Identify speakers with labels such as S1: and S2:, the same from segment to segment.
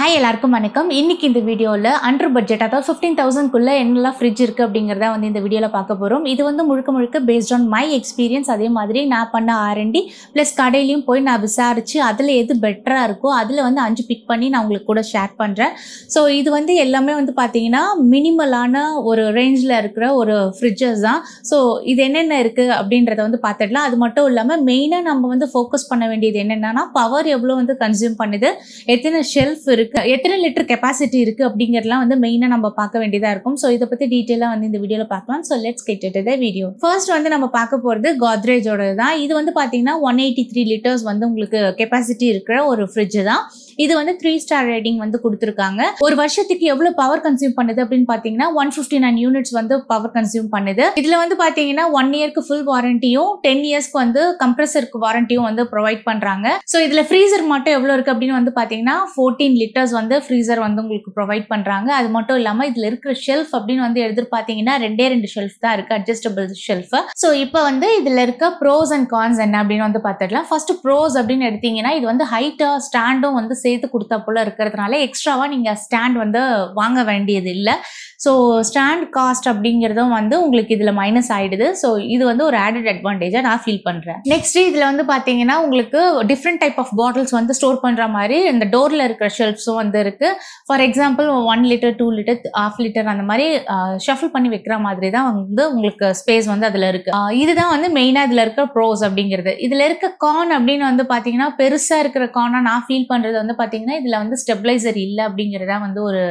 S1: hi எல்லாருக்கும் வணக்கம் இன்றைக்கி இந்த வீடியோவில் அண்டர் பட்ஜெட் அதாவது ஃபிஃப்டீன் தௌசண்ட்குள்ளே என்னெல்லாம் ஃப்ரிட்ஜ் இருக்குது அப்படிங்கிறத வந்து இந்த வீடியோவில் பார்க்க போகிறோம் இது வந்து முழுக்க முழுக்க பேஸ்ட் ஆன் மை எக்ஸ்பீரியன்ஸ் அதே மாதிரி நான் பண்ண ஆர்என்டி ப்ளஸ் கடையிலையும் போய் நான் விசாரித்து அதில் எது பெட்டராக இருக்கோ அதில் வந்து அஞ்சு பிக் பண்ணி நான் உங்களுக்கு கூட ஷேர் பண்ணுறேன் ஸோ இது வந்து எல்லாமே வந்து பார்த்தீங்கன்னா மினிமலான ஒரு ரேஞ்சில் இருக்கிற ஒரு ஃப்ரிட்ஜஸ் தான் ஸோ இது என்னென்ன இருக்குது அப்படின்றத வந்து பார்த்துடலாம் அது மட்டும் இல்லாமல் மெயினாக நம்ம வந்து ஃபோக்கஸ் பண்ண வேண்டியது என்னென்னா பவர் எவ்வளோ வந்து கன்சியூம் பண்ணுது எத்தனை ஷெல்ஃப் இருக்குது இருக்கு எத்தனை லிட்டர் கெப்பாசிட்டி இருக்குது அப்படிங்கிறதுலாம் வந்து மெயினாக நம்ம பார்க்க வேண்டியதாக இருக்கும் ஸோ இதை பற்றி டீட்டெயிலாக வந்து இந்த வீடியோவில் பார்க்கலாம் so let's get video first வந்து நம்ம பார்க்க போகிறது கோத்ரேஜோட தான் இது வந்து பார்த்தீங்கன்னா ஒன் எயிட்டி த்ரீ லிட்டர்ஸ் வந்து உங்களுக்கு கெப்பாசிட்டி இருக்கிற ஒரு ஃப்ரிட்ஜ் தான் இது வந்து த்ரீ ஸ்டார் ரேட்டிங் வந்து கொடுத்துருக்காங்க ஒரு வருஷத்துக்கு எவ்வளவு பவர் கன்சியூம் பண்ணுது அப்படின்னு பாத்தீங்கன்னா ஒன் நைன் யூனிட்ஸ் வந்து பவர் கன்சியூம் பண்ணுது இதுல வந்து பாத்தீங்கன்னா ஒன் இயர்க்கு ஃபுல் வாரண்டியும் டென் இயர்ஸ்க்கு வந்து கம்ப்ரஸருக்கு வாரண்டியும் வந்து ப்ரொவைட் பண்றாங்க ஸோ இதுல ஃப்ரீசர் மட்டும் எவ்வளவு இருக்கு அப்படின்னு வந்து பாத்தீங்கன்னா ஃபோர்டீன் லிட்டர்ஸ் வந்து ஃப்ரீசர் வந்து உங்களுக்கு ப்ரொவைட் பண்றாங்க அது மட்டும் இல்லாம இதுல இருக்கிற ஷெல்ஃப் அப்படின்னு வந்து எதிர்பார்த்தீங்கன்னா ரெண்டே ரெண்டு ஷெல்ஃப் தான் இருக்கு அட்ஜஸ்டபிள் ஷெல்ஃப் ஸோ இப்போ வந்து இதுல இருக்க ப்ரோஸ் அண்ட் கான்ஸ் என்ன அப்படின்னு வந்து பார்த்துடலாம் ஃபர்ஸ்ட் ப்ரோஸ் அப்படின்னு எடுத்தீங்கன்னா இது வந்து ஹைட்டா ஸ்டாண்டும் வந்து சேஃப் சேர்த்து கொடுத்தா போல இருக்கிறதுனால எக்ஸ்ட்ராவாக நீங்கள் ஸ்டாண்ட் வந்து வாங்க வேண்டியது இல்லை ஸோ ஸ்டாண்ட் காஸ்ட் அப்படிங்கிறதும் வந்து உங்களுக்கு இதில் மைனஸ் ஆகிடுது ஸோ இது வந்து ஒரு ஆடட் அட்வான்டேஜாக நான் ஃபீல் பண்ணுறேன் நெக்ஸ்ட் இதில் வந்து பார்த்தீங்கன்னா உங்களுக்கு டிஃப்ரெண்ட் டைப் ஆஃப் பாட்டில்ஸ் வந்து ஸ்டோர் பண்ணுற மாதிரி இந்த டோரில் இருக்கிற ஷெல்ஃப்ஸும் வந்து இருக்குது for example one litre two litre half litre அந்த மாதிரி ஷஃபிள் பண்ணி வைக்கிற மாதிரி தான் வந்து உங்களுக்கு ஸ்பேஸ் வந்து அதில் இருக்குது இதுதான் வந்து மெயினாக இதில் இருக்கிற ப்ரோஸ் அப்படிங்கிறது இதில் இருக்க கான் அப்படின்னு வந்து பார்த்தீங்கன்னா பெருசாக இருக்கிற கானாக நான் ஃபீல் பண்ணுறது வந்து பார்த்தீங்கன்னா இதில் வந்து ஸ்டெபிளைசர் இல்லை அப்படிங்கிறதா வந்து ஒரு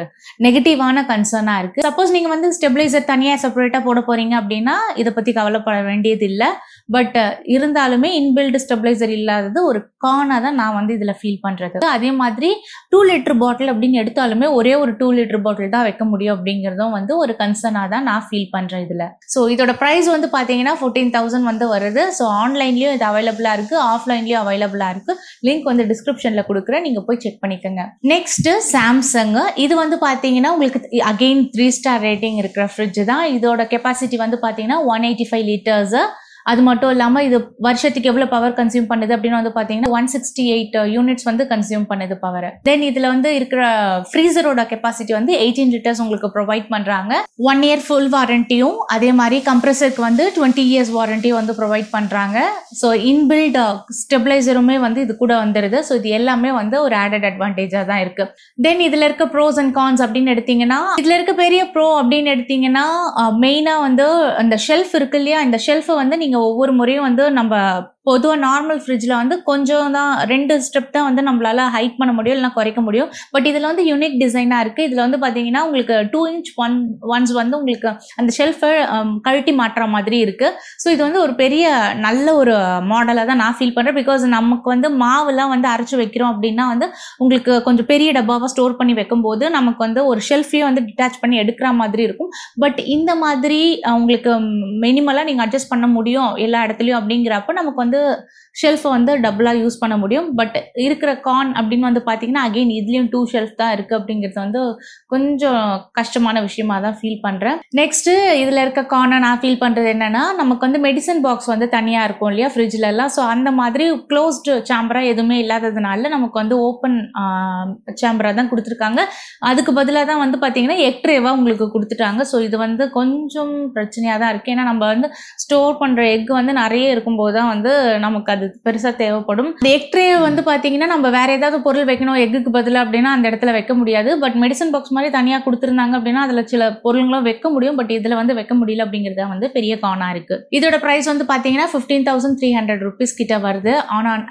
S1: நெகட்டிவான கன்சர்னாக இருக்குது இருக்கு சப்போஸ் நீங்க வந்து ஸ்டெபிளைசர் தனியா செப்பரேட்டா போட போறீங்க அப்படின்னா இதை பத்தி கவலைப்பட வேண்டியது இல்லை பட் இருந்தாலுமே இன்பில்டு ஸ்டெபிளைசர் இல்லாதது ஒரு கானாக தான் நான் வந்து இதில் ஃபீல் பண்ணுறது அதே மாதிரி டூ லிட்டர் பாட்டில் அப்படின்னு எடுத்தாலுமே ஒரே ஒரு டூ லிட்டர் பாட்டில் தான் வைக்க முடியும் அப்படிங்கிறதும் வந்து ஒரு கன்சர்னாக தான் நான் ஃபீல் பண்ணுறேன் இதில் ஸோ இதோட ப்ரைஸ் வந்து பார்த்தீங்கன்னா ஃபோர்டீன் தௌசண்ட் வந்து வருது ஸோ ஆன்லைன்லேயும் இது அவைலபிளாக இருக்குது ஆஃப்லைன்லயும் அவைலபிளாக இருக்குது லிங்க் வந்து டிஸ்கிரிப்ஷன்ல கொடுக்குறேன் நீங்கள் போய் செக் பண்ணிக்கோங்க நெக்ஸ்ட்டு சாம்சங் இது வந்து பார்த்தீங்கன்னா உங்களுக்கு again three three star rating இருக்கிற ஃப்ரிட்ஜு தான் இதோட கெப்பாசிட்டி வந்து பார்த்தீங்கன்னா ஒன் எயிட்டி ஃபைவ் லிட்டர்ஸு அது மட்டும் இல்லாமல் இது வருஷத்துக்கு எவ்வளோ பவர் கன்சியூம் பண்ணுது அப்படின்னு வந்து பார்த்தீங்கன்னா ஒன் சிக்ஸ்டி எயிட் யூனிட்ஸ் வந்து கன்சியூம் பண்ணுது பவர் தென் இதில் வந்து இருக்கிற ஃப்ரீசரோட கெப்பாசிட்டி வந்து எயிட்டீன் லிட்டர்ஸ் உங்களுக்கு ப்ரொவைட் பண்ணுறாங்க ஒன் இயர் ஃபுல் வாரண்டியும் அதே மாதிரி கம்ப்ரஸருக்கு வந்து டுவெண்ட்டி இயர்ஸ் வாரண்ட்டி வந்து ப்ரொவைட் பண்ணுறாங்க ஸோ இன்பில்ட் ஸ்டெபிளைசருமே வந்து இது கூட வந்துடுது ஸோ இது எல்லாமே வந்து ஒரு ஆடட் அட்வான்டேஜாக தான் இருக்குது தென் இதில் இருக்க ப்ரோஸ் அண்ட் கான்ஸ் அப்படின்னு எடுத்தீங்கன்னா இதில் இருக்க பெரிய ப்ரோ அப்படின்னு எடுத்தீங்கன்னா மெயினாக uh, வந்து அந்த ஷெல்ஃப் இருக்கு இல்லையா இந்த ஷெல்ஃபை வந்து நீங்கள் நீங்கள் ஒவ்வொரு முறையும் வந்து நம்ம பொதுவாக நார்மல் ஃப்ரிட்ஜில் வந்து கொஞ்சம் தான் ரெண்டு ஸ்டெப் தான் வந்து நம்மளால் ஹைக் பண்ண முடியும் இல்லைனா குறைக்க முடியும் பட் இதில் வந்து யூனிக் டிசைனாக இருக்குது இதில் வந்து பார்த்தீங்கன்னா உங்களுக்கு டூ இன்ச் ஒன் ஒன்ஸ் வந்து உங்களுக்கு அந்த ஷெல்ஃபை கழட்டி மாட்டுற மாதிரி இருக்குது ஸோ இது வந்து ஒரு பெரிய நல்ல ஒரு மாடலாக தான் நான் ஃபீல் பண்ணுறேன் பிகாஸ் நமக்கு வந்து மாவுலாம் வந்து அரைச்சி வைக்கிறோம் அப்படின்னா வந்து உங்களுக்கு கொஞ்சம் பெரிய டப்பாவாக ஸ்டோர் பண்ணி வைக்கும்போது நமக்கு வந்து ஒரு ஷெல்ஃபையும் வந்து டிட்டாச் பண்ணி எடுக்கிற மாதிரி இருக்கும் பட் இந்த மாதிரி உங்களுக்கு மினிமலாக நீங்கள் அட்ஜஸ்ட் பண்ண முடியும் எல்லா இடத்துலையும் அப்படிங்கிறப்ப நமக்கு வந்து வந்து ஷெல்ஃபை வந்து டபுளாக யூஸ் பண்ண முடியும் பட் இருக்கிற கான் அப்படின்னு வந்து பார்த்தீங்கன்னா அகெயின் இதுலேயும் டூ ஷெல்ஃப் தான் இருக்குது அப்படிங்கிறது வந்து கொஞ்சம் கஷ்டமான விஷயமா தான் ஃபீல் பண்ணுறேன் நெக்ஸ்ட்டு இதில் இருக்க கானை நான் ஃபீல் பண்ணுறது என்னென்னா நமக்கு வந்து மெடிசன் பாக்ஸ் வந்து தனியாக இருக்கும் இல்லையா ஃப்ரிட்ஜ்லலாம் ஸோ அந்த மாதிரி க்ளோஸ்டு சேம்பராக எதுவுமே இல்லாததுனால நமக்கு வந்து ஓப்பன் சேம்பராக தான் கொடுத்துருக்காங்க அதுக்கு பதிலாக தான் வந்து பார்த்தீங்கன்னா எக்ட்ரேவாக உங்களுக்கு கொடுத்துட்டாங்க ஸோ இது வந்து கொஞ்சம் பிரச்சனையாக தான் இருக்குது ஏன்னா நம்ம வந்து ஸ்டோர் பண்ணுற எக் வந்து நிறைய இருக்கும்போது தான் வந்து நமக்கு அது பெருசாக தேவைப்படும் இந்த எக் வந்து பார்த்தீங்கன்னா நம்ம வேற ஏதாவது பொருள் வைக்கணும் எக்குக்கு பதிலாக அப்படின்னா அந்த இடத்துல வைக்க முடியாது பட் மெடிசன் பாக்ஸ் மாதிரி தனியாக கொடுத்துருந்தாங்க அப்படின்னா அதில் சில பொருள்களும் வைக்க முடியும் பட் இதில் வந்து வைக்க முடியல அப்படிங்கிறது வந்து பெரிய கானாக இருக்குது இதோட ப்ரைஸ் வந்து பார்த்தீங்கன்னா fifteen thousand three hundred rupees கிட்ட வருது on on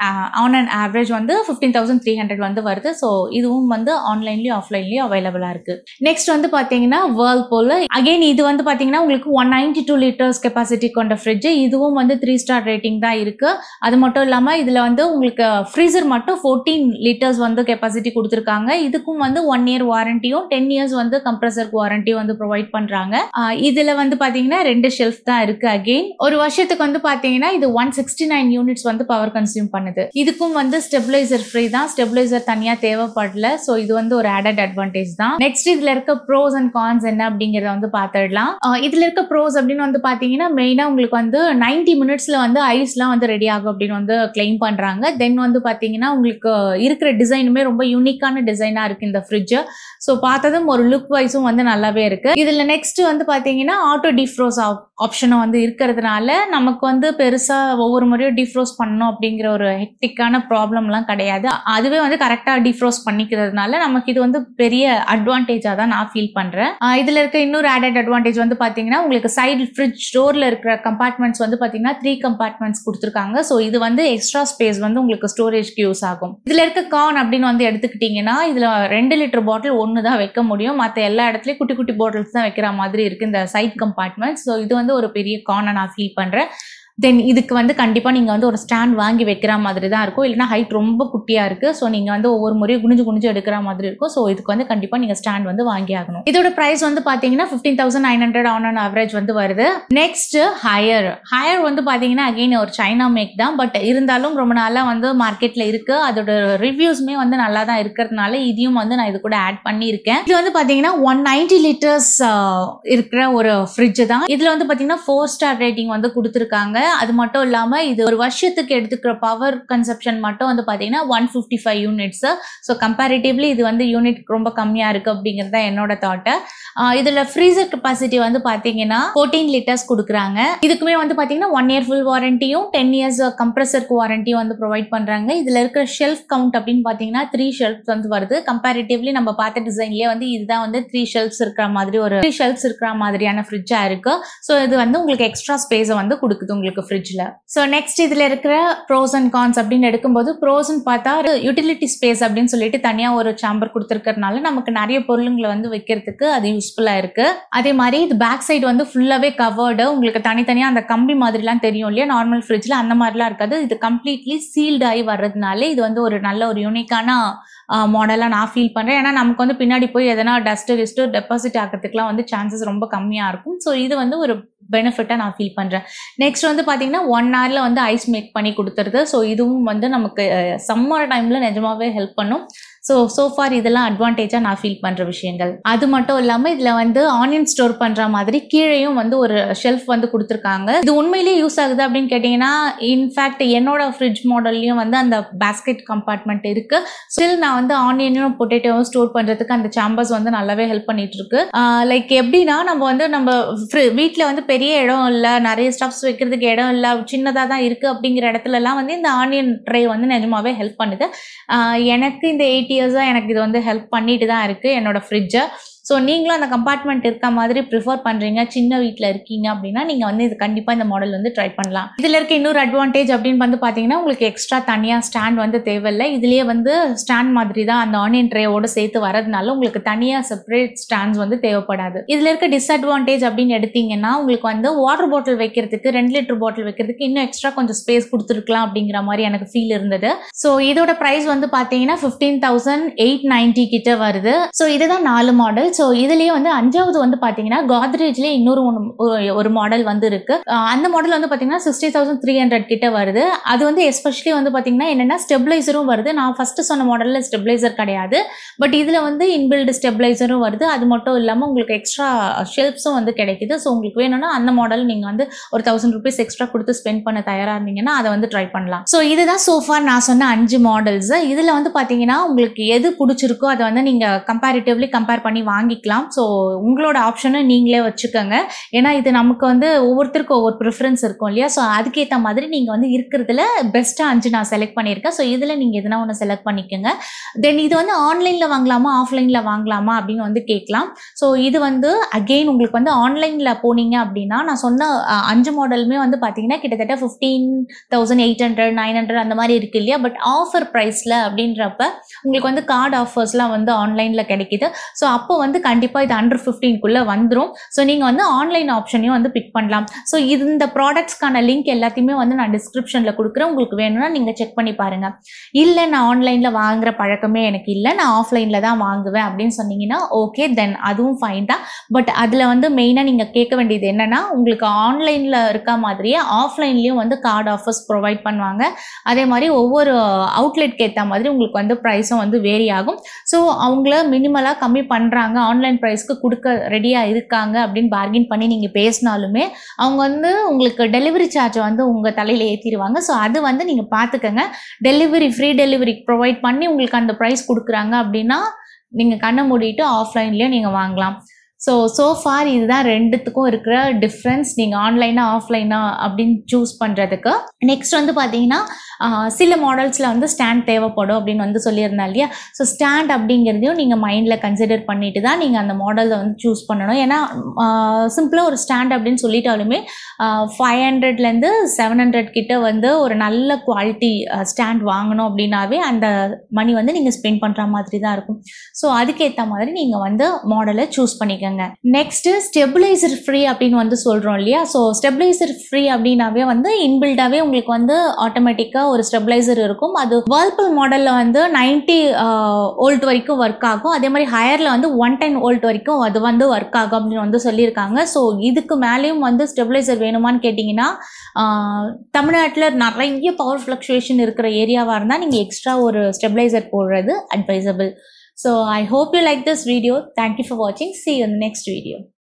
S1: on and average வந்து ஃபிஃப்டீன் தௌசண்ட் த்ரீ ஹண்ட்ரட் வந்து வருது ஸோ இதுவும் வந்து ஆன்லைன்லேயும் ஆஃப்லைன்லேயும் அவைலபிளாக இருக்குது நெக்ஸ்ட் வந்து பார்த்தீங்கன்னா வேர்ல் போல் அகெயின் இது வந்து பார்த்தீங்கன்னா உங்களுக்கு one ninety two litres capacity கொண்ட ஃப்ரிட்ஜ் இதுவும் வந்து த்ரீ ஸ்டார் ரேட்டிங் தான் இருக்குது அது மட்டும் இல்லாமல் இதில் வந்து உங்களுக்கு ஃப்ரீசர் மட்டும் ஃபோர்டீன் லிட்டர்ஸ் வந்து கெப்பாசிட்டி கொடுத்துருக்காங்க இதுக்கும் வந்து ஒன் இயர் வாரண்டியும் டென் இயர்ஸ் வந்து கம்ப்ரஸருக்கு வாரண்டியும் வந்து ப்ரொவைட் பண்ணுறாங்க இதில் வந்து பார்த்தீங்கன்னா ரெண்டு ஷெல்ஃப் தான் இருக்குது அகெயின் ஒரு வருஷத்துக்கு வந்து பார்த்தீங்கன்னா இது ஒன் சிக்ஸ்டி நைன் யூனிட்ஸ் வந்து பவர் கன்சியூம் பண்ணுது இதுக்கும் வந்து ஸ்டெபிளைசர் ஃப்ரீ தான் ஸ்டெபிளைசர் தனியாக தேவைப்படல ஸோ இது வந்து ஒரு ஆடட் அட்வான்டேஜ் தான் நெக்ஸ்ட் இதில் இருக்க ப்ரோஸ் அண்ட் கான்ஸ் என்ன அப்படிங்கிறத வந்து பார்த்துடலாம் இதில் இருக்க ப்ரோஸ் அப்படின்னு வந்து பார்த்தீங்கன்னா மெயினாக உங்களுக்கு வந்து நைன்டி மினிட்ஸில் வந்து ஐஸ்லாம் வந்து ரெடி ஆகும் அப்படின்னு அப்படின்னு வந்து கிளைம் பண்ணுறாங்க தென் வந்து பார்த்தீங்கன்னா உங்களுக்கு இருக்கிற டிசைனுமே ரொம்ப யூனிக்கான டிசைனாக இருக்குது இந்த ஃப்ரிட்ஜு ஸோ பார்த்ததும் ஒரு லுக் வைஸும் வந்து நல்லாவே இருக்குது இதில் நெக்ஸ்ட் வந்து பார்த்தீங்கன்னா ஆட்டோ டிஃப்ரோஸ் ஆப்ஷனும் வந்து இருக்கிறதுனால நமக்கு வந்து பெருசாக ஒவ்வொரு முறையும் டிஃப்ரோஸ் பண்ணணும் அப்படிங்கிற ஒரு ஹெக்டிக்கான ப்ராப்ளம்லாம் கிடையாது அதுவே வந்து கரெக்டாக டிஃப்ரோஸ் பண்ணிக்கிறதுனால நமக்கு இது வந்து பெரிய அட்வான்டேஜாக தான் நான் ஃபீல் பண்ணுறேன் இதில் இருக்க இன்னொரு ஆடட் அட்வான்டேஜ் வந்து பார்த்தீங்கன்னா உங்களுக்கு சைடு ஃப்ரிட்ஜ் ஸ்டோரில் இருக்கிற கம்பார்ட்மெண்ட்ஸ் வந்து பார்த்தீங்கன்னா த்ரீ கம்பார்ட்மெண்ட்ஸ் கொடுத்துருக்காங்க ஸோ இது இது வந்து எக்ஸ்ட்ரா ஸ்பேஸ் வந்து உங்களுக்கு ஸ்டோரேஜ்க்கு யூஸ் ஆகும் இதுல இருக்க கான் அப்படின்னு வந்து எடுத்துக்கிட்டிங்கன்னா இதுல ரெண்டு லிட்டர் பாட்டில் ஒன்று தான் வைக்க முடியும் மற்ற எல்லா இடத்துலையும் குட்டி குட்டி பாட்டில்ஸ் தான் வைக்கிற மாதிரி இருக்கு இந்த சைட் கம்பார்ட்மெண்ட் ஸோ இது வந்து ஒரு பெரிய கானை நான் ஃபீல் பண்றேன் தென் இதுக்கு வந்து கண்டிப்பாக நீங்கள் வந்து ஒரு ஸ்டாண்ட் வாங்கி வைக்கிற மாதிரி தான் இருக்கும் இல்லைனா ஹைட் ரொம்ப குட்டியாக இருக்குது ஸோ நீங்கள் வந்து ஒவ்வொரு முறையும் குனிஞ்சு குனிஞ்சு எடுக்கிற மாதிரி இருக்கும் ஸோ இதுக்கு வந்து கண்டிப்பாக நீங்கள் ஸ்டாண்ட் வந்து வாங்கி ஆகணும் இதோட ப்ரைஸ் வந்து பார்த்தீங்கன்னா fifteen thousand nine hundred on on average வந்து வருது நெக்ஸ்ட் ஹையர் ஹையர் வந்து பார்த்தீங்கன்னா அகெயின் ஒரு சைனா மேக் தான் பட் இருந்தாலும் ரொம்ப நாளாக வந்து மார்க்கெட்டில் இருக்குது அதோட ரிவ்யூஸுமே வந்து நல்லா தான் இருக்கிறதுனால இதையும் வந்து நான் இது கூட ஆட் பண்ணியிருக்கேன் இது வந்து பார்த்தீங்கன்னா ஒன் நைன்டி லிட்டர்ஸ் இருக்கிற ஒரு ஃப்ரிட்ஜ் தான் இதில் வந்து பார்த்தீங்கன்னா ஃபோர் ஸ்டார் ரேட்டிங் வந்து கொடுத்துருக்காங்க அது மட்டும் இல்லாமல் இது ஒரு வருஷத்துக்கு எடுத்துக்கிற பவர் கன்சப்ஷன் மட்டும் வந்து பார்த்தீங்கன்னா one fifty five units so comparatively இது வந்து யூனிட் ரொம்ப கம்மியாக இருக்குது அப்படிங்கிறது தான் என்னோட தாட்டை இதில் ஃப்ரீசர் கெப்பாசிட்டி வந்து பார்த்தீங்கன்னா ஃபோர்டீன் லிட்டர்ஸ் கொடுக்குறாங்க இதுக்குமே வந்து பார்த்தீங்கன்னா ஒன் இயர் ஃபுல் வாரண்டியும் டென் இயர்ஸ் கம்ப்ரஸருக்கு வாரண்டியும் வந்து ப்ரொவைட் பண்ணுறாங்க இதில் இருக்கிற ஷெல்ஃப் கவுண்ட் அப்படின்னு பார்த்தீங்கன்னா த்ரீ ஷெல்ஃப் வந்து வருது கம்பேரிட்டிவ்லி நம்ம பார்த்த டிசைன்லேயே வந்து இதுதான் வந்து த்ரீ ஷெல்ஃப்ஸ் இருக்கிற மாதிரி ஒரு த்ரீ ஷெல்ஃப்ஸ் இருக்கிற மாதிரியான ஃப்ரிட்ஜாக இருக்குது ஸோ இது வந்து உங்களுக்கு எக்ஸ்ட்ரா ஸ்பேஸை வந்து கொடுக்குது உங்களுக்கு இருக்கு ஃப்ரிட்ஜில் ஸோ நெக்ஸ்ட் இதில் இருக்கிற ப்ரோஸ் அண்ட் கான்ஸ் அப்படின்னு எடுக்கும்போது ப்ரோஸ்ன்னு பார்த்தா யூட்டிலிட்டி ஸ்பேஸ் அப்படின்னு சொல்லிட்டு தனியாக ஒரு சாம்பர் கொடுத்துருக்கறனால நமக்கு நிறைய பொருளுங்களை வந்து வைக்கிறதுக்கு அது யூஸ்ஃபுல்லாக இருக்கு அதே மாதிரி இது பேக் சைடு வந்து ஃபுல்லாகவே கவர்டு உங்களுக்கு தனித்தனியாக அந்த கம்பி மாதிரிலாம் தெரியும் இல்லையா நார்மல் ஃப்ரிட்ஜில் அந்த மாதிரிலாம் இருக்காது இது கம்ப்ளீட்லி சீல்டு ஆகி வர்றதுனால இது வந்து ஒரு நல்ல ஒரு யூனிக்கான மாடலாக நான் ஃபீல் பண்ணுறேன் ஏன்னா நமக்கு வந்து பின்னாடி போய் எதனா டஸ்ட்டு கிஸ்ட்டு டெபாசிட் ஆகிறதுக்குலாம் வந்து சான்சஸ் ரொம்ப கம்மியாக இருக்கும் ஸோ இது வந்து ஒரு பெனிஃபிட்டாக நான் ஃபீல் பண்ணுறேன் நெக்ஸ்ட் வந்து பார்த்தீங்கன்னா ஒன் ஹவரில் வந்து ஐஸ் மேக் பண்ணி கொடுத்துருது ஸோ இதுவும் வந்து நமக்கு சம்மர் டைமில் நிஜமாகவே ஹெல்ப் பண்ணும் ஸோ சோஃபார் இதெல்லாம் அட்வான்டேஜாக நான் ஃபீல் பண்ணுற விஷயங்கள் அது மட்டும் இல்லாமல் இதில் வந்து ஆனியன் ஸ்டோர் பண்ணுற மாதிரி கீழேயும் வந்து ஒரு ஷெல்ஃப் வந்து கொடுத்துருக்காங்க இது உண்மையிலேயே யூஸ் ஆகுது அப்படின்னு கேட்டிங்கன்னா இன்ஃபேக்ட் என்னோட ஃப்ரிட்ஜ் மாடல்லையும் வந்து அந்த பேஸ்கெட் கம்பார்ட்மெண்ட் இருக்குது ஸ்டில் நான் வந்து ஆனியனும் பொட்டேட்டோவும் ஸ்டோர் பண்ணுறதுக்கு அந்த சாம்பர்ஸ் வந்து நல்லாவே ஹெல்ப் பண்ணிகிட்ருக்கு இருக்கு லைக் எப்படின்னா நம்ம வந்து நம்ம வீட்டில் வந்து பெரிய இடம் இல்லை நிறைய ஸ்டப்ஸ் வைக்கிறதுக்கு இடம் இல்லை சின்னதாக தான் இருக்குது அப்படிங்கிற இடத்துலலாம் வந்து இந்த ஆனியன் ட்ரை வந்து நிஜமாவே ஹெல்ப் பண்ணுது எனக்கு இந்த எயிட்டி இயர்ஸாக எனக்கு இது வந்து ஹெல்ப் பண்ணிட்டு தான் இருக்குது என்னோடய ஃப்ரிட்ஜை ஸோ நீங்களும் அந்த கம்பார்ட்மெண்ட் இருக்க மாதிரி ப்ரிஃபர் பண்ணுறீங்க சின்ன வீட்டில் இருக்கீங்க அப்படின்னா நீங்கள் வந்து இது கண்டிப்பாக இந்த மாடல் வந்து ட்ரை பண்ணலாம் இதில் இருக்க இன்னொரு அட்வான்டேஜ் அப்படின்னு வந்து பார்த்தீங்கன்னா உங்களுக்கு எக்ஸ்ட்ரா தனியாக ஸ்டாண்ட் வந்து தேவையில்லை இதுலேயே வந்து ஸ்டாண்ட் மாதிரி தான் அந்த ஆனியன் ட்ரேவோடு சேர்த்து வரதுனால உங்களுக்கு தனியாக செப்பரேட் ஸ்டாண்ட்ஸ் வந்து தேவைப்படாது இதில் இருக்க டிஸ்அட்வான்டேஜ் அப்படின்னு எடுத்தீங்கன்னா உங்களுக்கு வந்து வாட்டர் பாட்டில் வைக்கிறதுக்கு ரெண்டு லிட்டர் பாட்டில் வைக்கிறதுக்கு இன்னும் எக்ஸ்ட்ரா கொஞ்சம் ஸ்பேஸ் கொடுத்துருக்கலாம் அப்படிங்கிற மாதிரி எனக்கு ஃபீல் இருந்தது ஸோ இதோட ப்ரைஸ் வந்து பார்த்தீங்கன்னா ஃபிஃப்டீன் தௌசண்ட் எயிட் நைன்டி கிட்ட வருது ஸோ இதுதான் நாலு மாடல்ஸ் ஸோ இதுலேயே வந்து அஞ்சாவது வந்து பார்த்தீங்கன்னா காத்ரேஜ்லேயே இன்னொரு ஒன்று ஒரு மாடல் வந்து இருக்குது அந்த மாடல் வந்து பார்த்தீங்கன்னா சிக்ஸ்டி தௌசண்ட் த்ரீ ஹண்ட்ரட் கிட்ட வருது அது வந்து எஸ்பெஷலி வந்து பார்த்தீங்கன்னா என்னென்னா ஸ்டெபிளைசரும் வருது நான் ஃபஸ்ட்டு சொன்ன மாடலில் ஸ்டெபிளைசர் கிடையாது பட் இதில் வந்து இன்பில்டு ஸ்டெபிளைசரும் வருது அது மட்டும் இல்லாமல் உங்களுக்கு எக்ஸ்ட்ரா ஷெல்ஃப்ஸும் வந்து கிடைக்குது ஸோ உங்களுக்கு வேணும்னா அந்த மாடல் நீங்கள் வந்து ஒரு தௌசண்ட் ருபீஸ் எக்ஸ்ட்ரா கொடுத்து ஸ்பெண்ட் பண்ண தயாராக இருந்தீங்கன்னா அதை வந்து ட்ரை பண்ணலாம் ஸோ இதுதான் சோஃபார் நான் சொன்ன அஞ்சு மாடல்ஸ் இதில் வந்து பார்த்தீங்கன்னா உங்களுக்கு எது பிடிச்சிருக்கோ அதை வந்து நீங்கள் கம்பேரிட்டிவ்லி கம்பேர் பண்ணி வாங்க வாங்கிக்கலாம் ஸோ உங்களோட ஆப்ஷனை நீங்களே வச்சுக்கோங்க ஏன்னா இது நமக்கு வந்து ஒவ்வொருத்தருக்கும் ஒவ்வொரு ப்ரிஃபரன்ஸ் இருக்கும் இல்லையா ஸோ அதுக்கேற்ற மாதிரி நீங்கள் வந்து இருக்கிறதுல பெஸ்ட்டாக அஞ்சு நான் செலக்ட் பண்ணியிருக்கேன் ஸோ இதில் நீங்கள் எதுனா ஒன்று செலக்ட் பண்ணிக்கோங்க தென் இது வந்து ஆன்லைனில் வாங்கலாமா ஆஃப்லைனில் வாங்கலாமா அப்படின்னு வந்து கேட்கலாம் ஸோ இது வந்து அகெயின் உங்களுக்கு வந்து ஆன்லைனில் போனீங்க அப்படின்னா நான் சொன்ன அஞ்சு மாடலுமே வந்து பார்த்தீங்கன்னா கிட்டத்தட்ட fifteen thousand eight hundred nine hundred அந்த மாதிரி இருக்கு இல்லையா பட் ஆஃபர் ப்ரைஸில் அப்படின்றப்ப உங்களுக்கு வந்து கார்டு ஆஃபர்ஸ்லாம் வந்து ஆன்லைனில் கிடைக்கிது ஸோ அப்போ வந்து வந்து கண்டிப்பாக இது அண்டர் ஃபிஃப்டீன்குள்ளே வந்துடும் ஸோ நீங்கள் வந்து ஆன்லைன் ஆப்ஷனையும் வந்து பிக் பண்ணலாம் ஸோ இது இந்த ப்ராடக்ட்ஸ்க்கான லிங்க் எல்லாத்தையுமே வந்து நான் டிஸ்கிரிப்ஷனில் கொடுக்குறேன் உங்களுக்கு வேணும்னா நீங்கள் செக் பண்ணி பாருங்கள் இல்லை நான் ஆன்லைனில் வாங்குகிற பழக்கமே எனக்கு இல்லை நான் ஆஃப்லைனில் தான் வாங்குவேன் அப்படின்னு சொன்னீங்கன்னா ஓகே தென் அதுவும் ஃபைன் தான் பட் அதில் வந்து மெயினாக நீங்கள் கேட்க வேண்டியது என்னென்னா உங்களுக்கு ஆன்லைனில் இருக்க மாதிரியே ஆஃப்லைன்லேயும் வந்து கார்டு ஆஃபர்ஸ் ப்ரொவைட் பண்ணுவாங்க அதே மாதிரி ஒவ்வொரு அவுட்லெட்க்கு ஏற்ற மாதிரி உங்களுக்கு வந்து ப்ரைஸும் வந்து வேரி ஆகும் ஸோ அவங்கள மினிமலாக கம்மி பண்ணுறாங்க இருக்காங்க ஆன்லைன் ப்ரைஸ்க்கு கொடுக்க ரெடியாக இருக்காங்க அப்படின்னு பார்கின் பண்ணி நீங்கள் பேசினாலுமே அவங்க வந்து உங்களுக்கு டெலிவரி சார்ஜை வந்து உங்கள் தலையில் ஏற்றிடுவாங்க ஸோ அது வந்து நீங்கள் பார்த்துக்கங்க டெலிவரி ஃப்ரீ டெலிவரி ப்ரொவைட் பண்ணி உங்களுக்கு அந்த ப்ரைஸ் கொடுக்குறாங்க அப்படின்னா நீங்கள் கண்ணை மூடிட்டு ஆஃப்லைன்லேயும் நீங்கள் வாங்கலாம் ஸோ ஸோ ஃபார் இதுதான் ரெண்டுத்துக்கும் இருக்கிற டிஃப்ரென்ஸ் நீங்கள் ஆன்லைனாக ஆஃப்லைனாக அப்படின்னு சூஸ் பண்ணுறதுக்கு நெக்ஸ்ட் வந்து பார்த்தீங்கன்னா சில மாடல்ஸில் வந்து ஸ்டாண்ட் தேவைப்படும் அப்படின்னு வந்து சொல்லியிருந்தா இல்லையா ஸோ ஸ்டாண்ட் அப்படிங்கிறதையும் நீங்கள் மைண்டில் கன்சிடர் பண்ணிட்டு தான் நீங்கள் அந்த மாடலில் வந்து சூஸ் பண்ணணும் ஏன்னா சிம்பிளாக ஒரு ஸ்டாண்ட் அப்படின்னு சொல்லிட்டாலுமே ஃபைவ் ஹண்ட்ரட்லேருந்து செவன் ஹண்ட்ரட் கிட்ட வந்து ஒரு நல்ல குவாலிட்டி ஸ்டாண்ட் வாங்கணும் அப்படின்னாவே அந்த மணி வந்து நீங்கள் ஸ்பெண்ட் பண்ணுற மாதிரி தான் இருக்கும் ஸோ அதுக்கேற்ற மாதிரி நீங்கள் வந்து மாடலை சூஸ் பண்ணிக்கோங்க நெக்ஸ்ட்டு ஸ்டெபிளைசர் ஃப்ரீ அப்படின்னு வந்து சொல்கிறோம் இல்லையா ஸோ ஸ்டெபிளைசர் ஃப்ரீ அப்படின்னாவே வந்து இன்பில்டாகவே உங்களுக்கு வந்து ஆட்டோமேட்டிக்காக ஒரு ஸ்டெபிளைசர் இருக்கும் அது வேர்ல்புல் மாடலில் வந்து நைன்ட்டி ஓல்ட் வரைக்கும் ஒர்க் ஆகும் அதே மாதிரி ஹையரில் வந்து ஒன் டென் ஓல்ட் வரைக்கும் அது வந்து ஒர்க் ஆகும் அப்படின்னு வந்து சொல்லியிருக்காங்க ஸோ இதுக்கு மேலேயும் வந்து ஸ்டெபிளைசர் வேணுமான்னு கேட்டிங்கன்னா தமிழ்நாட்டில் நிறைய பவர் ஃப்ளக்ஷுவேஷன் இருக்கிற ஏரியாவாக இருந்தால் நீங்கள் எக்ஸ்ட்ரா ஒரு ஸ்டெபிளைசர் போடுறது advisable so I hope you like this video thank you for வாட்சிங் சி இந்த நெக்ஸ்ட் வீடியோ